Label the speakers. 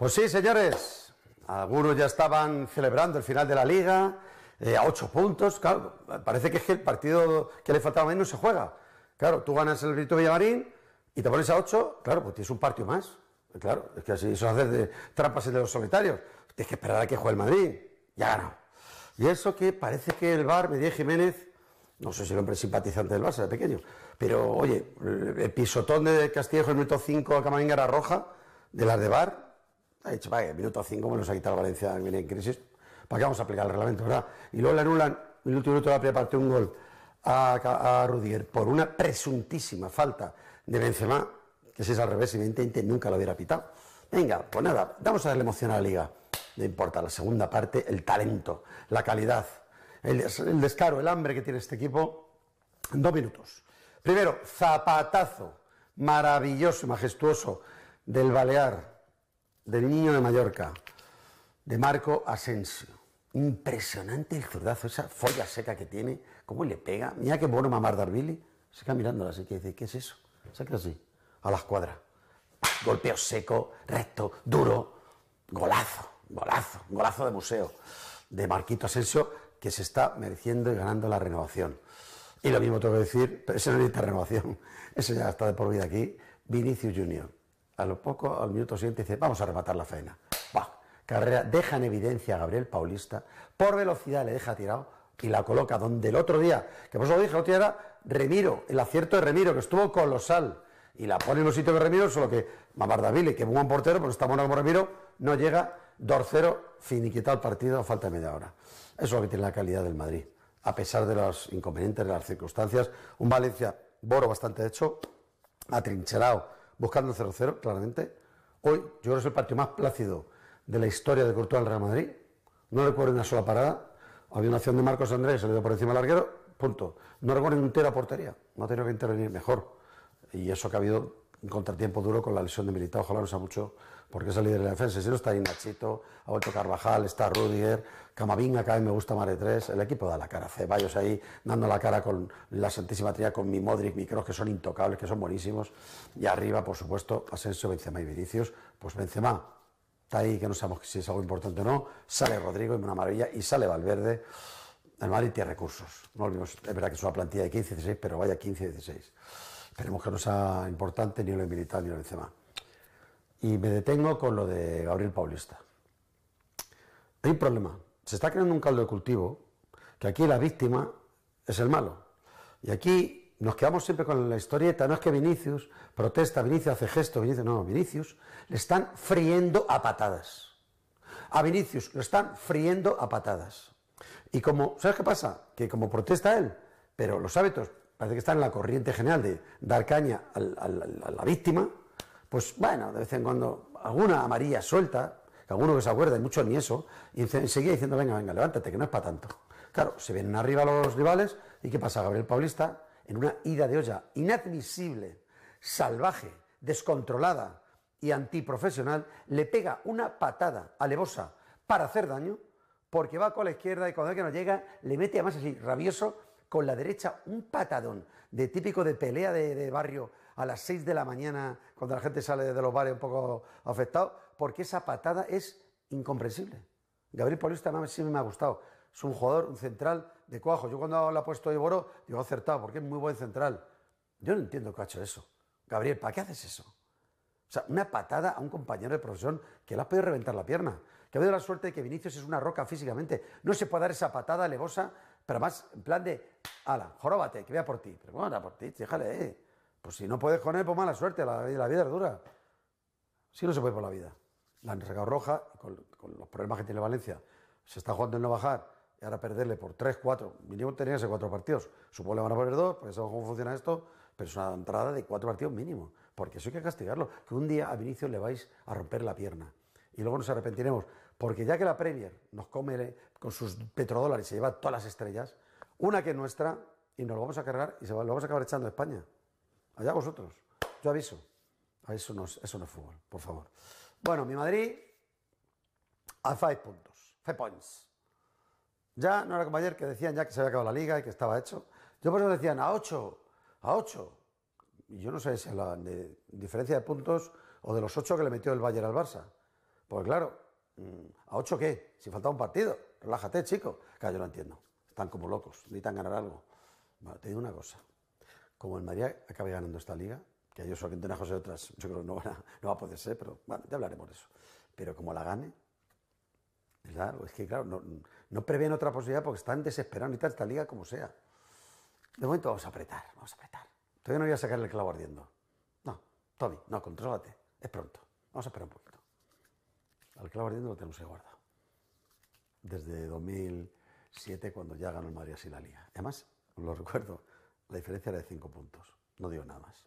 Speaker 1: Pues sí, señores, algunos ya estaban celebrando el final de la liga, eh, a ocho puntos, claro, parece que es que el partido que le faltaba Madrid no se juega. Claro, tú ganas el Benito Villamarín y te pones a ocho, claro, pues tienes un partido más. Claro, es que así eso hace de trampas entre los solitarios. Tienes que esperar a que juegue el Madrid, ya ganado. Y eso que parece que el bar, Medellín Jiménez, no sé si el hombre simpatizante del Barça de pequeño, pero oye, el pisotón de Castillejo en el minuto 5 a Camaringa era roja, de las de bar, ha dicho, vaya, minuto 5 me ha quitado Valencia, viene en crisis. ¿Para qué vamos a aplicar el reglamento, verdad? Y luego le anulan, el último minuto de la primera parte, un gol a, a por una presuntísima falta de Benzema, que si es al revés, evidentemente nunca lo hubiera pitado. Venga, pues nada, vamos a darle emoción a la liga. No importa, la segunda parte, el talento, la calidad, el, el descaro, el hambre que tiene este equipo. Dos minutos. Primero, zapatazo maravilloso, y majestuoso del Balear del niño de Mallorca, de Marco Asensio. Impresionante el zurdazo, esa folla seca que tiene, cómo le pega. Mira qué bueno mamar Darbili. Se queda mirándola así que dice, ¿qué es eso? saca así, a las cuadras. Golpeo seco, recto, duro, golazo, golazo, golazo de museo de Marquito Asensio que se está mereciendo y ganando la renovación. Y lo mismo tengo que decir, pero ese no necesita renovación, ese ya está de por vida aquí, Vinicius Junior a lo poco, al minuto siguiente, dice, vamos a rematar la faena. Bah, carrera, deja en evidencia a Gabriel Paulista, por velocidad le deja tirado y la coloca donde el otro día, que por eso lo dije, el otro era Remiro, el acierto de Remiro, que estuvo colosal, y la pone en un sitio de Remiro, solo que Mamardavile, que es un buen portero, pero está bueno como Remiro, no llega, Dorcero, finiquita el partido falta de media hora. Eso es lo que tiene la calidad del Madrid, a pesar de los inconvenientes, de las circunstancias, un Valencia, Boro bastante hecho, atrincherado, buscando 0-0, claramente. Hoy, yo creo que es el partido más plácido de la historia de Courtois al Real Madrid. No recuerdo una sola parada. Había una acción de Marcos Andrés, se le dio por encima al arquero, punto. No recuerdo un tiro portería. No ha tenido que intervenir mejor. Y eso que ha habido en contratiempo duro con la lesión de Militao, ojalá no sea mucho, porque es el líder de la defensa. Si no está ahí Nachito, ha vuelto Carvajal, está Rudiger, Camavinga, a mí me gusta Mare 3. el equipo da la cara, Ceballos ahí dando la cara con la Santísima Trinidad, con mi Modric, mi Kroos, que son intocables, que son buenísimos, y arriba, por supuesto, Asensio, Benzema y Vinicius, pues Benzema está ahí, que no sabemos si es algo importante o no, sale Rodrigo, y una maravilla, y sale Valverde, el Madrid tiene recursos, no olvidemos, es verdad que es una plantilla de 15-16, pero vaya 15-16. Esperemos que no sea importante ni lo de Militar ni lo de Y me detengo con lo de Gabriel Paulista. Hay un problema. Se está creando un caldo de cultivo que aquí la víctima es el malo. Y aquí nos quedamos siempre con la historieta. No es que Vinicius protesta, Vinicius hace gesto, Vinicius no, Vinicius le están friendo a patadas. A Vinicius lo están friendo a patadas. Y como, ¿sabes qué pasa? Que como protesta él, pero los hábitos parece que está en la corriente general de dar caña a la víctima, pues bueno, de vez en cuando alguna amarilla suelta, que alguno que se acuerda, mucho mucho ni eso, y enseguida diciendo, venga, venga, levántate, que no es para tanto. Claro, se vienen arriba los rivales, ¿y qué pasa? Gabriel Paulista, en una ida de olla inadmisible, salvaje, descontrolada y antiprofesional, le pega una patada alevosa para hacer daño, porque va con la izquierda y cuando que no llega, le mete además así, rabioso, con la derecha un patadón de típico de pelea de, barrio a las 6 de la mañana, cuando la gente sale de los bares un poco afectado, porque esa patada es incomprensible. Gabriel Paulista este no, sí me ha gustado. Es un jugador, un central de cuajo. Yo cuando lo ha puesto Iboro, digo acertado, porque es muy buen central. Yo no entiendo que ha hecho eso. Gabriel, ¿para qué haces eso? O sea, una patada a un compañero de profesión que le ha podido reventar la pierna. Que ha habido la suerte de que Vinicius es una roca físicamente. No se puede dar esa patada alevosa pero más en plan de, ala, joróbate, que vea por ti. Pero bueno, por ti? Déjale, eh. Pues si no puedes con él, pues mala suerte, la, la vida es dura. Si no se puede por la vida. La han roja, con, los problemas que tiene Valencia. Se está jugando en no bajar y ahora perderle por 3, 4. Mínimo tenía ese 4 partidos. Supongo le van a poner 2, porque sabemos cómo funciona esto, pero es una entrada de 4 partidos mínimo. Porque eso hay que castigarlo. Que un día a Vinicius le vais a romper la pierna. Y luego nos arrepentiremos. Porque ya que la Premier nos come con sus petrodólares, y se lleva todas las estrellas, una que es nuestra, y nos lo vamos a cargar y se lo vamos a acabar echando a España. Allá vosotros. Yo aviso. Eso no, eso no es fútbol, por favor. Bueno, mi Madrid a 5 puntos. 5 points. Ya no era como ayer que decían ya que se había acabado la liga y que estaba hecho. Yo por eso decían a 8, a 8. Y yo no sé si es la diferencia de puntos o de los 8 que le metió el Bayern al Barça. Porque claro, ¿A 8 qué? Si falta un partido. Relájate, chico. Claro, yo lo entiendo. Están como locos. Necesitan ganar algo. Bueno, te digo una cosa. Como el Madrid acabe ganando esta liga, que yo soy una josé de otras, yo creo que no, va a poder ser, pero bueno, ya hablaremos de eso. Pero como la gane, ¿verdad? es que claro, no, no prevén otra posibilidad porque están desesperados, necesitan esta liga como sea. De momento vamos a apretar, vamos a apretar. Todavía no voy a sacar el clavo ardiendo. No, Tommy, no, contrólate. Es pronto. Vamos a esperar un poquito. Al clavo ardiendo lo tenemos que guardar. Desde 2007, cuando ya ganó el Madrid así la liga. Además, lo recuerdo, la diferencia era de 5 puntos. No digo nada más.